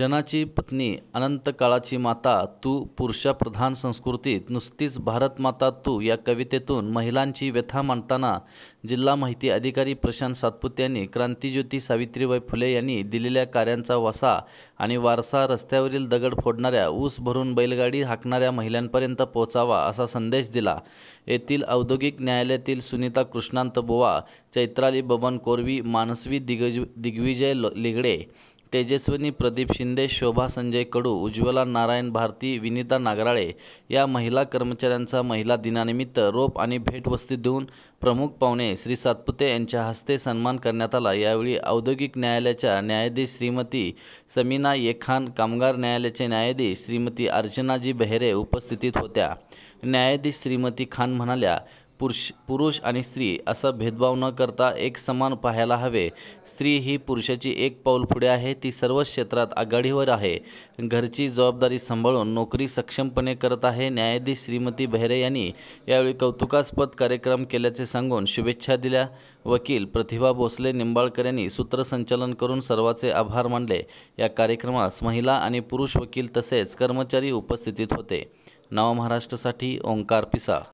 शनाची पत्नी अनंत काळाची माता तू पुरुषप्रधान संस्कृतीत नुसतीच भारत माता तू या कवितेतून महिलांची व्यथा मांडताना जिल्हा माहिती अधिकारी प्रशांत सातपुत यांनी क्रांतिज्योती सावित्रीबाई फुले यांनी दिलेल्या कार्यांचा वसा आणि वारसा रस्त्यावरील दगड फोडणाऱ्या ऊस भरून बैलगाडी हाकणाऱ्या महिलांपर्यंत पोहोचावा असा संदेश दिला येथील औद्योगिक न्यायालयातील सुनीता कृष्णांत बोवा चैत्राली बबन कोरवी मानसवी दिग्ज दिग्विजय लिगडे तेजस्विनी प्रदीप शिंदे शोभा संजय कडू उज्ज्वला नारायण भारती विनिता नागराळे या महिला कर्मचाऱ्यांचा महिला दिनानिमित्त रोप आणि भेटवस्ती देऊन प्रमुख पाहुणे श्री सातपुते यांच्या हस्ते सन्मान करण्यात आला यावेळी औद्योगिक न्यायालयाच्या न्यायाधीश श्रीमती समीना येखान कामगार न्यायालयाचे न्यायाधीश श्रीमती अर्चनाजी बेहरे उपस्थितीत होत्या न्यायाधीश श्रीमती खान म्हणाल्या पुरुष पुरुष आणि स्त्री असा भेदभाव न करता एक समान पाहायला हवे स्त्री ही पुरुषाची एक पाऊल पुढे आहे ती सर्व क्षेत्रात आघाडीवर आहे घरची जबाबदारी सांभाळून नोकरी सक्षमपणे करत आहे न्यायाधीश श्रीमती बहिरे यांनी यावेळी कौतुकास्पद कार्यक्रम केल्याचे सांगून शुभेच्छा दिल्या वकील प्रतिभा भोसले निंबाळकर यांनी सूत्रसंचालन करून सर्वाचे आभार मानले या कार्यक्रमास महिला आणि पुरुष वकील तसेच कर्मचारी उपस्थितीत होते नवा महाराष्ट्रासाठी ओंकार पिसा